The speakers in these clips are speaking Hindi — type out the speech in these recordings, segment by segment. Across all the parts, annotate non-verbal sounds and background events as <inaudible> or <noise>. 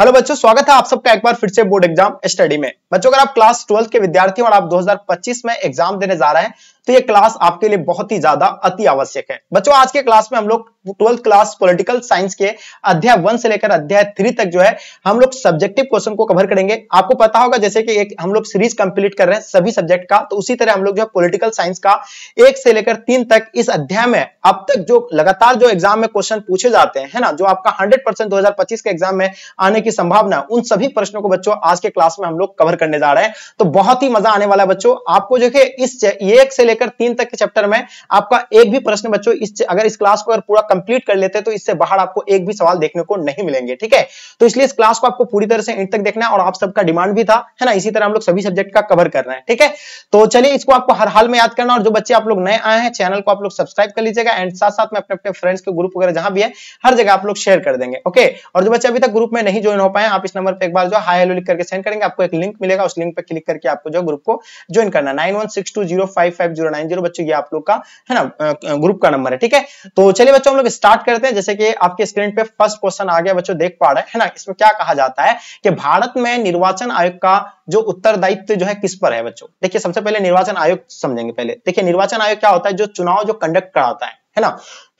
हेलो बच्चों स्वागत है आप सबका एक बार फिर से बोर्ड एग्जाम स्टडी में बच्चों अगर आप क्लास ट्वेल्थ के विद्यार्थी और आप 2025 में एग्जाम देने जा रहे हैं तो ये क्लास आपके लिए बहुत ही ज्यादा अति आवश्यक है बच्चों आज के क्लास में हम लोग ट्वेल्थ क्लास पॉलिटिकल साइंस के अध्याय वन से लेकर अध्याय थ्री तक जो है हम लोग सब्जेक्टिव क्वेश्चन को कवर करेंगे आपको पता होगा जैसे कि एक हम लोग सीरीज कंप्लीट कर रहे हैं सभी सब्जेक्ट का तो उसी तरह हम लोग जो है पोलिटिकल साइंस का एक से लेकर तीन तक इस अध्याय में अब तक जो लगातार जो एग्जाम में क्वेश्चन पूछे जाते हैं है ना जो आपका हंड्रेड परसेंट के एग्जाम में आने की संभावना है उन सभी प्रश्नों को बच्चों आज के क्लास में हम लोग कवर करने जा रहे हैं तो बहुत ही मजा आने वाला है बच्चों आपको जो है इस एक से लेकर तीन तक के चैप्टर में आपका एक भी प्रश्न बच्चों इस अगर इस क्लास को अगर पूरा कंप्लीट कर लेते हैं तो इससे बाहर आपको एक भी सवाल देखने को नहीं मिलेंगे ठीक है तो इसलिए इस क्लास को आपको पूरी तरह से एंड तक देखना है और आप सबका डिमांड भी था है ना इसी तरह हम लोग सभी सब्जेक्ट का कवर कर रहे हैं ठीक है तो चलिए इसको आपको हर हाल में याद करना और जो बच्चे आप लोग नए आए हैं चैनल को आप लोग सब्सक्राइब कर लीजिएगा एंड साथ साथ में अपने अपने फ्रेंड्स के ग्रुप वगैरह जहां भी है हर जगह आप लोग शेयर कर देंगे ओके और जो बच्चे अभी तक ग्रुप में नहीं ज्वाइन हो पाए आप इस नंबर पर एक बार जो हाई हेलो लिख करके सेंड करेंगे आपको एक लिंक मिलेगा मिलेगा उस लिंक पर क्लिक करके आपको जो ग्रुप को ज्वाइन करना nine one six two zero five five zero nine zero बच्चों आप लोग का है ना ग्रुप का नंबर है ठीक है तो चलिए बच्चों हम लोग स्टार्ट करते हैं जैसे कि आपके स्क्रीन पे फर्स्ट क्वेश्चन आ गया बच्चों देख पा रहे हैं ना इसमें क्या कहा जाता है कि भारत में निर्वाचन आयोग का जो उत्तरदायित्व जो है किस पर है बच्चों देखिए सबसे पहले निर्वाचन आयोग समझेंगे पहले देखिए निर्वाचन आयोग क्या होता है जो चुनाव जो कंडक्ट कराता है है ना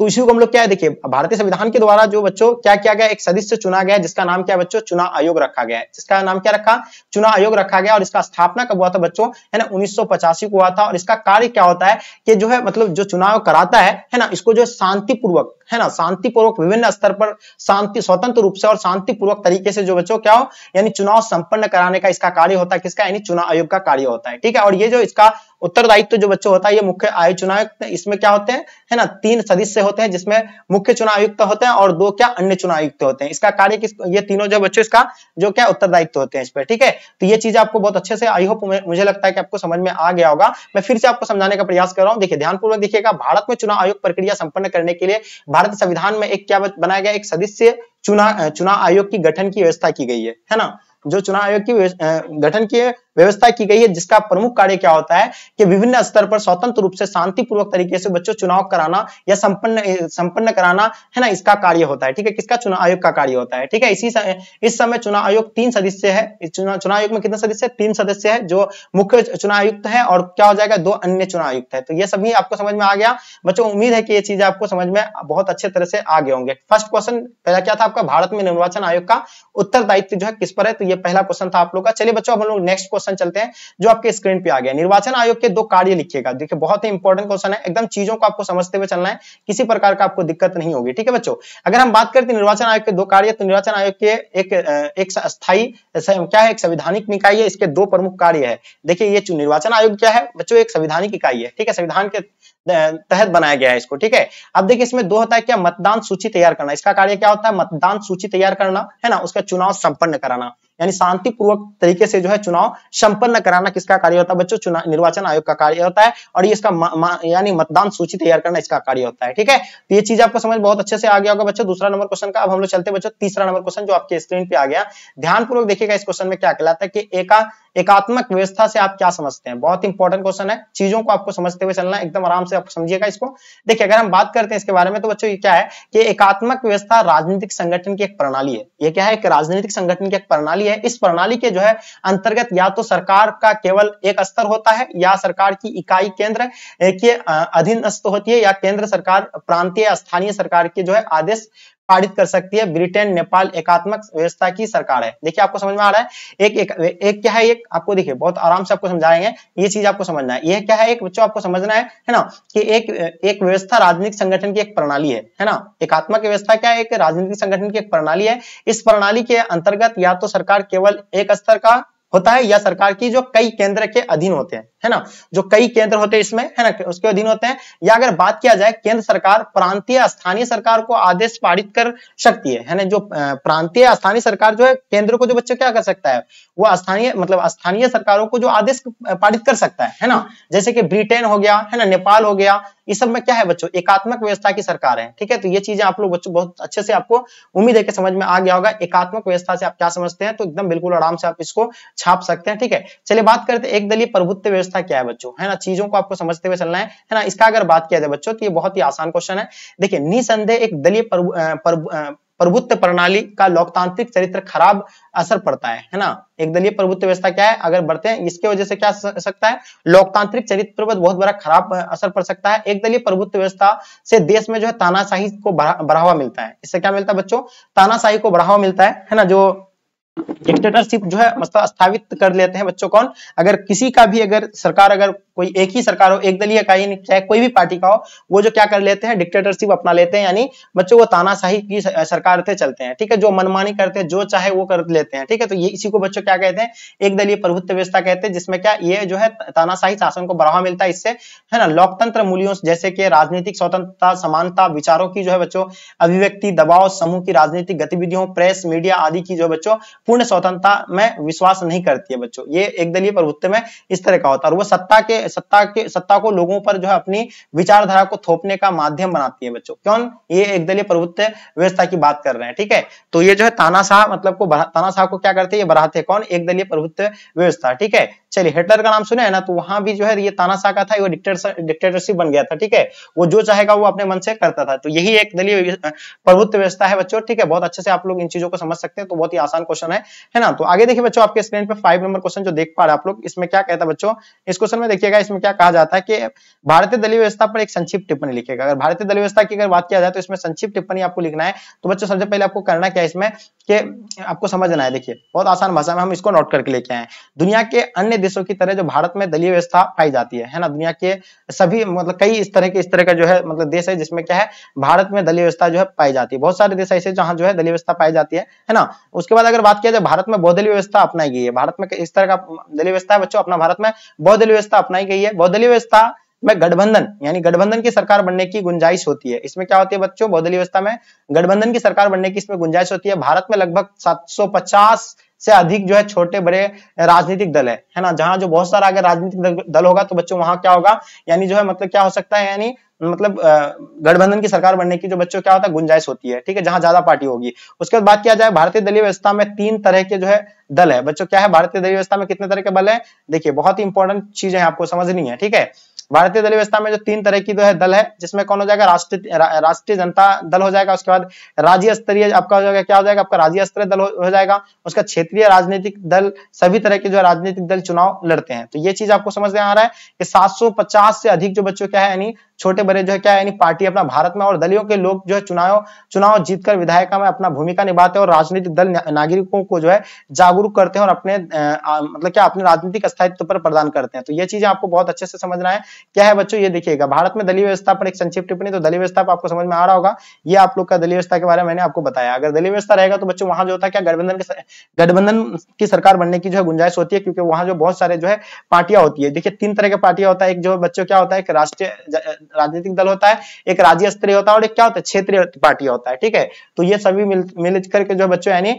तो इसी को हम लोग क्या देखिए भारतीय संविधान के द्वारा जो बच्चों क्या क्या गया एक सदस्य चुना गया जिसका नाम क्या बच्चों चुनाव आयोग रखा गया जिसका नाम क्या रखा चुनाव आयोग रखा गया और इसका स्थापना कब हुआ था बच्चों है ना उन्नीस को हुआ था और इसका कार्य क्या होता है कि जो है मतलब जो चुनाव कराता है है ना इसको जो शांतिपूर्वक है ना शांतिपूर्वक विभिन्न स्तर पर शांति स्वतंत्र रूप से और शांतिपूर्वक तरीके से जो बच्चों क्या हो यानी चुनाव संपन्न कराने का इसका कार्य होता है किसका यानी चुनाव आयोग का कार्य होता है ठीक है और ये जो इसका उत्तरदायित्व तो जो बच्चों होता है ये मुख्य आयोग चुनाव इसमें क्या होते हैं है ना तीन सदस्य होते हैं जिसमें मुख्य चुनाव आयुक्त होते हैं और दो क्या अन्य चुनाव आयुक्त होते हैं इसका कार्य किस ये तीनों जो बच्चों इसका जो क्या उत्तरदायित्व होते हैं इस पर ठीक है तो ये चीज आपको बहुत अच्छे से आई होप मुझे लगता है कि आपको समझ में आ गया होगा मैं फिर से आपको समझाने का प्रयास कर रहा हूँ देखिए ध्यानपूर्वक देखिएगा भारत में चुनाव आयोग प्रक्रिया संपन्न करने के लिए भारत संविधान में एक क्या बनाया गया एक सदस्य चुनाव चुनाव आयोग की गठन की व्यवस्था की गई है है ना जो चुनाव आयोग की गठन की व्यवस्था की गई है जिसका प्रमुख कार्य क्या होता है कि विभिन्न स्तर पर स्वतंत्र रूप से शांतिपूर्वक तरीके से बच्चों चुनाव कराना या संपन्न संपन्न कराना है ना इसका कार्य होता है ठीक है किसका चुनाव आयोग का कार्य होता है ठीक है इसी समय इस समय चुनाव आयोग तीन सदस्य है चुनाव आयोग में कितने सदस्य है तीन सदस्य है जो मुख्य चुनाव आयुक्त है और क्या हो जाएगा दो अन्य चुनाव आयुक्त है तो ये सभी आपको समझ में आ गया बच्चों उम्मीद है कि ये चीज आपको समझ में बहुत अच्छे तरह से आ गए होंगे फर्स्ट क्वेश्चन पहला क्या था आपका भारत में निर्वाचन आयोग का उत्तरदायित्व जो है किस पर है तो ये पहला क्वेश्चन था आप लोग का चलिए बच्चों हम लोग नेक्स्ट क्वेश्चन क्वेश्चन चलते हैं जो आपके स्क्रीन पे आ गया निर्वाचन आयोग के दो कार्य लिखिएगा देखिए बहुत ही इंपॉर्टेंट क्वेश्चन है एकदम चीजों को आपको समझते हुए चलना है किसी प्रकार का आपको दिक्कत नहीं होगी ठीक है बच्चों अगर हम बात करते हैं निर्वाचन आयोग के दो कार्य तो निर्वाचन आयोग के एक एक स्थायी क्या है एक संविधानिक निकाय है इसके दो प्रमुख कार्य है देखिए ये निर्वाचन आयोग क्या है बच्चों एक संविधानिक इकाई है ठीक है संविधान के तहत बनाया गया है इसको ठीक है अब देखिए इसमें दो होता है क्या मतदान सूची तैयार करना इसका कार्य क्या होता है मतदान सूची तैयार करना है ना उसका चुनाव संपन्न कराना यानी शांतिपूर्वक तरीके से जो है चुनाव संपन्न कराना किसका कार्य होता है बच्चों चुनाव निर्वाचन आयोग का कार्य होता है और ये इसका यानी मतदान सूची तैयार करना इसका कार्य होता है ठीक है तो ये चीज आपको समझ बहुत अच्छे से आ गया होगा बच्चों दूसरा नंबर क्वेश्चन का अब हम लोग चलते बच्चों तीसरा नंबर क्वेश्चन जो आपके स्क्रीन पे आ गया ध्यानपूर्वक देखिएगा इस क्वेश्चन में क्या कहलाता है कि एका एकात्मक व्यवस्था से आप क्या समझते हैं बहुत इंपॉर्टेंट क्वेश्चन है चीजों को आपको समझते हुए चलना एकदम आराम से आप समझिएगा इसको देखिए अगर हम बात करते हैं इसके बारे में तो बच्चों ये क्या है कि एकात्मक व्यवस्था राजनीतिक संगठन की एक प्रणाली है ये क्या है एक राजनीतिक संगठन की एक प्रणाली है है इस प्रणाली के जो है अंतर्गत या तो सरकार का केवल एक स्तर होता है या सरकार की इकाई केंद्र के अधीनस्थ होती है या केंद्र सरकार प्रांतीय स्थानीय सरकार के जो है आदेश पारित कर सकती है ब्रिटेन नेपाल एकात्मक व्यवस्था की सरकार है देखिए आपको समझ में आ रहा है एक एक, एक क्या है एक आपको देखिए बहुत आराम से आपको समझाएंगे ये चीज आपको समझना है यह क्या है एक बच्चों आपको समझना है है ना कि एक एक व्यवस्था राजनीतिक संगठन की एक प्रणाली है है ना एकात्मक व्यवस्था क्या है एक राजनीतिक संगठन की एक प्रणाली है इस प्रणाली के अंतर्गत या तो सरकार केवल एक स्तर का होता है या सरकार की जो कई केंद्र के अधीन होते हैं है ना जो कई केंद्र होते हैं इसमें है ना उसके अधीन होते हैं या अगर बात किया जाए केंद्र सरकार प्रांतीय स्थानीय सरकार को आदेश पारित कर सकती है है ना जो प्रांतीय स्थानीय सरकार जो है केंद्र को जो बच्चे क्या कर सकता है वो स्थानीय मतलब स्थानीय सरकारों को जो आदेश पारित कर सकता है है ना जैसे कि ब्रिटेन हो गया है ना नेपाल हो गया इस सब में क्या है बच्चों एकात्मक व्यवस्था की सरकार है ठीक है तो ये चीजें आप लोग बच्चों बहुत अच्छे से आपको उम्मीद है कि समझ में आ गया होगा एकात्मक व्यवस्था से आप क्या समझते हैं तो एकदम बिल्कुल आराम से आप इसको छाप सकते हैं ठीक है चलिए बात करते हैं एक दलीय प्रभुत्व व्यवस्था क्या है बच्चों है ना चीजों को आपको समझते हुए चलना है है ना इसका अगर बात किया जाए बच्चों तो ये बहुत ही आसान क्वेश्चन है देखिए निसंदेह एक दलीय प्रभुत्व प्रणाली का लोकतांत्रिक चरित्र खराब असर पड़ता है है ना एक दलीय प्रभुत्व व्यवस्था क्या है अगर बढ़ते हैं इसके वजह से क्या सकता है लोकतांत्रिक चरित्र पर बहुत बड़ा खराब असर पड़ सकता है एक दलीय प्रभुत्व व्यवस्था से देश में जो है तानाशाही को बढ़ावा मिलता है इससे क्या मिलता है बच्चों तानाशाही को बढ़ावा मिलता है है ना जो डिक्टेटरशिप जो है मतलब स्थापित कर लेते हैं बच्चों कौन अगर किसी का भी अगर सरकार अगर कोई एक ही सरकार हो एक दलीय का ही चाहे कोई भी पार्टी का हो वो जो क्या कर लेते हैं डिक्टेटरशिप अपना लेते हैं यानी बच्चों वो तानाशाही की सरकार से चलते हैं ठीक है जो मनमानी करते हैं जो चाहे वो कर लेते हैं ठीक है तो ये इसी को बच्चों क्या कहते हैं एक दलीय प्रभुत्व व्यवस्था कहते हैं जिसमें क्या ये जो है तानाशाही शासन को बढ़ावा मिलता है इससे है ना लोकतंत्र मूल्यों जैसे कि राजनीतिक स्वतंत्रता समानता विचारों की जो है बच्चों अभिव्यक्ति दबाव समूह की राजनीतिक गतिविधियों प्रेस मीडिया आदि की जो बच्चों पूर्ण स्वतंत्रता में विश्वास नहीं करती है बच्चों ये एक दलीय प्रभुत्व में इस तरह का होता है और वो सत्ता के सत्ता के सत्ता को लोगों पर जो है अपनी विचारधारा को थोपने का माध्यम बनाती है बच्चों क्यों ये एक दलीय प्रभुत्व व्यवस्था की बात कर रहे हैं ठीक है तो ये जो है तानाशाह मतलब को तानाशाह को क्या करते हैं ये बढ़ाते हैं कौन एक दलीय प्रभुत्व व्यवस्था ठीक है चलिए हिटलर का नाम सुने है ना तो वहां भी जो है ये तानाशाह का था ये डिक्टेटरशिप बन गया था ठीक है वो जो चाहेगा वो अपने मन से करता था तो यही एक दलीय प्रभुत्व व्यवस्था है बच्चों ठीक है बहुत अच्छे से आप लोग इन चीजों को समझ सकते हैं तो बहुत ही आसान क्वेश्चन है है ना तो आगे देखिए बच्चों आपके स्क्रीन पर फाइव नंबर क्वेश्चन जो देख पा रहे आप लोग इसमें क्या कहता है बच्चों इस क्वेश्चन में देखिएगा इसमें क्या कहा जाता है कि भारतीय दलीय व्यवस्था पर एक संक्षिप्त टिप्पणी लिखेगा अगर भारतीय दलीय व्यवस्था की अगर बात किया जाए तो इसमें संक्षिप्त टिप्पणी आपको लिखना है तो बच्चों सबसे पहले आपको करना क्या है इसमें कि आपको समझना है देखिए बहुत आसान भाषा में हम इसको नोट करके लेके आए दुनिया के अन्य देशों की तरह जो भारत में दलीय व्यवस्था पाई जाती है है ना दुनिया के सभी मतलब कई इस तरह के इस तरह का जो है मतलब देश है जिसमें क्या है भारत में दलीय व्यवस्था जो है पाई जाती है बहुत सारे देश ऐसे जहां जो है दलीय व्यवस्था पाई जाती है है ना उसके बाद अगर बात किया जाए भारत में बहुदलीय व्यवस्था अपनाई गई है भारत में इस तरह का दलीय व्यवस्था है बच्चों अपना भारत में बहुदलीय व्यवस्था अपनाई गई है बहुदलीय व्यवस्था में गठबंधन यानी गठबंधन की सरकार बनने की गुंजाइश होती है इसमें क्या होती है बच्चों बहुदलीय व्यवस्था में गठबंधन की सरकार बनने की इसमें गुंजाइश होती है भारत में लगभग 750 से अधिक जो है छोटे बड़े राजनीतिक दल है है ना जहां जो बहुत सारा अगर राजनीतिक दल होगा तो बच्चों वहां क्या होगा यानी जो है मतलब क्या हो सकता है यानी मतलब गठबंधन की सरकार बनने की जो बच्चों क्या होता है गुंजाइश होती है ठीक है जहां ज्यादा पार्टी होगी उसके बाद बात किया जाए भारतीय दलीय व्यवस्था में तीन तरह के जो है दल है बच्चों क्या है भारतीय दलीय व्यवस्था में कितने तरह के बल है देखिए बहुत ही इंपॉर्टेंट चीज है आपको समझनी है ठीक है भारतीय दल व्यवस्था में जो तीन तरह की जो है दल है जिसमें कौन हो जाएगा राष्ट्रीय राष्ट्रीय जनता दल हो जाएगा उसके बाद राज्य स्तरीय आपका हो जाएगा क्या हो जाएगा आपका राज्य स्तरीय दल हो, जाएगा उसका क्षेत्रीय राजनीतिक दल सभी तरह के जो राजनीतिक दल चुनाव लड़ते हैं तो ये चीज आपको समझ में आ रहा है कि सात से अधिक जो बच्चों क्या है यानी छोटे बड़े जो है क्या यानी पार्टी अपना भारत में और दलियों के लोग जो है चुनाव चुनाव जीतकर विधायिका में अपना भूमिका निभाते हैं और राजनीतिक दल नागरिकों को जो है जागरूक करते हैं और अपने मतलब क्या अपने राजनीतिक स्थायित्व पर प्रदान करते हैं तो ये चीजें आपको बहुत अच्छे से समझना है क्या है बच्चों ये देखिएगा भारत में दलीय व्यवस्था पर एक संक्षिप्त टिप्पणी तो दलीय व्यवस्था आपको समझ में आ रहा होगा ये आप लोग का दलीय व्यवस्था के बारे में मैंने आपको बताया अगर दलीय व्यवस्था रहेगा तो बच्चों वहां जो होता है क्या गठबंधन के गठबंधन की सरकार बनने की जो है गुंजाइश होती है क्योंकि वहां जो बहुत सारे जो है पार्टियां होती है देखिए तीन तरह के पार्टियां होता है एक जो बच्चों क्या होता है एक राष्ट्रीय राजनीतिक दल होता है एक राज्य स्तरीय होता है और एक क्या होता है क्षेत्रीय पार्टियां होता है ठीक है तो ये सभी मिल मिल करके जो बच्चों यानी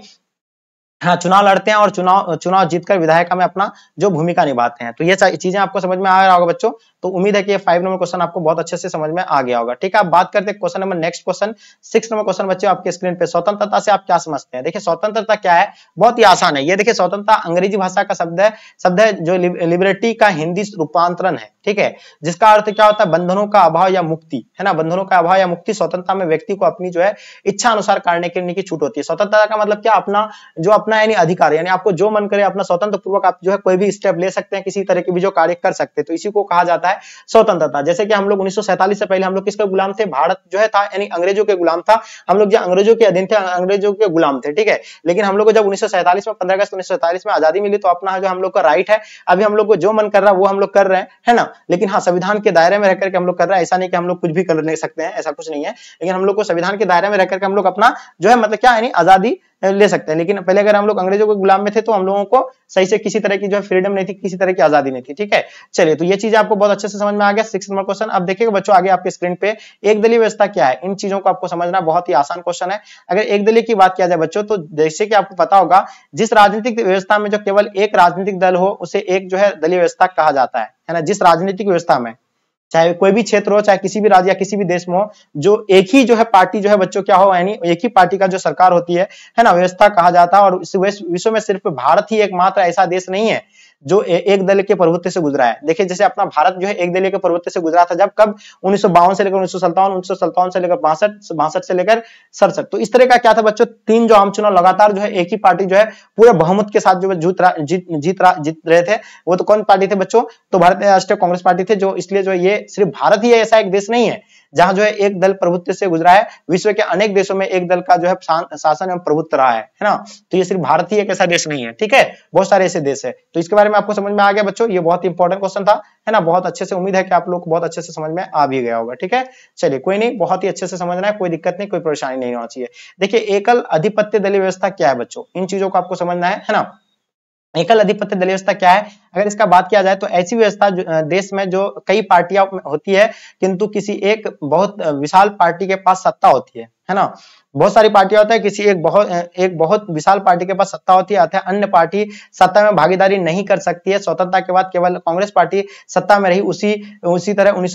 हाँ चुनाव लड़ते हैं और चुनाव चुनाव जीतकर विधायक में अपना जो भूमिका निभाते हैं तो ये चीजें आपको समझ में आ रहा होगा बच्चों तो उम्मीद है कि ये फाइव नंबर क्वेश्चन आपको बहुत अच्छे से समझ में आ गया होगा ठीक है आप बात करते हैं question number next question six number question बच्चे आपके स्क्रीन पे स्वतंत्रता से आप क्या समझते हैं देखिए स्वतंत्रता क्या है बहुत ही आसान है ये देखिए स्वतंत्रता अंग्रेजी भाषा का शब्द है शब्द है जो लिबर्टी का हिंदी रूपांतरण है ठीक है जिसका अर्थ क्या होता है बंधनों का अभाव या मुक्ति है ना बंधनों का अभाव या मुक्ति स्वतंत्रता में व्यक्ति को अपनी जो है इच्छा अनुसार कार्य करने की छूट होती है स्वतंत्रता का मतलब क्या अपना जो अपना यानी अधिकार यानी आपको जो मन करे अपना स्वतंत्र पूर्वक आप जो है कोई भी स्टेप ले सकते हैं किसी तरह की भी जो कार्य कर सकते हैं तो इसी को कहा जाता है है स्वतंत्रता जैसे कि हम लोग उन्नीस से पहले हम लोग किसके गुलाम थे भारत जो है था यानी अंग्रेजों के गुलाम था हम लोग जो अंग्रेजों के अधीन थे अंग्रेजों के गुलाम थे ठीक है लेकिन हम लोग जब उन्नीस में पंद्रह अगस्त उन्नीस में आजादी मिली तो अपना जो हम लोग का राइट है अभी हम लोग को जो मन कर रहा है वो हम लोग कर रहे हैं है ना लेकिन हाँ संविधान के दायरे में रहकर करके हम लोग कर रहे हैं ऐसा नहीं कि हम लोग कुछ भी कर सकते हैं ऐसा कुछ नहीं है लेकिन हम लोग को संविधान के दायरे में रहकर करके हम लोग अपना जो है मतलब क्या है आजादी ले सकते हैं लेकिन पहले अगर हम लोग अंग्रेजों के गुलाम में थे तो हम लोगों को सही से किसी तरह की जो है फ्रीडम नहीं थी किसी तरह की आजादी नहीं थी ठीक है चलिए तो ये चीज आपको बहुत अच्छे से समझ में आ गया सिक्स नंबर क्वेश्चन अब देखिएगा बच्चों आगे आपके स्क्रीन पे एक दलीय व्यवस्था क्या है इन चीजों को आपको समझना बहुत ही आसान क्वेश्चन है अगर एक दलीय की बात किया जाए बच्चों तो जैसे कि आपको पता होगा जिस राजनीतिक व्यवस्था में जो केवल एक राजनीतिक दल हो उसे एक जो है दलीय व्यवस्था कहा जाता है है ना जिस राजनीतिक व्यवस्था में चाहे कोई भी क्षेत्र हो चाहे किसी भी राज्य या किसी भी देश में हो जो एक ही जो है पार्टी जो है बच्चों क्या हो यानी एक ही पार्टी का जो सरकार होती है है ना व्यवस्था कहा जाता है और विश्व में सिर्फ भारत ही एकमात्र ऐसा देश नहीं है जो ए, एक दल के प्रभुत्व से गुजरा है देखिए जैसे अपना भारत जो है एक दल के प्रभुत्व से गुजरा था जब कब उन्नीस से लेकर उन्नीस सौ से लेकर बासठ बासठ से लेकर सड़सठ तो इस तरह का क्या था बच्चों तीन जो आम चुनाव लगातार जो है एक ही पार्टी जो है पूरे बहुमत के साथ जो जीत जीत जीत रहे थे वो तो कौन पार्टी थे बच्चों तो भारतीय राष्ट्रीय कांग्रेस पार्टी थे जो इसलिए जो ये सिर्फ भारत ही ऐसा एक देश नहीं है जहां जो है एक दल प्रभुत्व से गुजरा है विश्व के अनेक देशों में एक दल का जो है शासन एवं प्रभुत्व रहा है है ना तो ये सिर्फ भारतीय एक ऐसा देश नहीं है ठीक है बहुत सारे ऐसे देश है तो इसके बारे में आपको समझ में आ गया बच्चों ये बहुत इंपॉर्टेंट क्वेश्चन था है ना बहुत अच्छे से उम्मीद है कि आप लोग बहुत अच्छे से समझ में आ भी गया होगा ठीक है चलिए कोई नहीं बहुत ही अच्छे से समझना है कोई दिक्कत नहीं कोई परेशानी नहीं होना चाहिए देखिए एकल अधिपत्य दलीय व्यवस्था क्या है बच्चों इन चीजों को आपको समझना है है ना एकल अधिपत्य दलीय व्यवस्था क्या है अगर इसका बात किया जाए तो ऐसी व्यवस्था देश में जो कई पार्टियां होती है किंतु किसी एक बहुत विशाल पार्टी के पास सत्ता होती है है ना बहुत सारी पार्टियां होता है किसी एक बहुत एक बहुत विशाल पार्टी के पास सत्ता होती है अथवा अन्य पार्टी सत्ता में भागीदारी नहीं कर सकती है स्वतंत्रता के बाद केवल कांग्रेस पार्टी सत्ता में रही उसी उसी तरह उन्नीस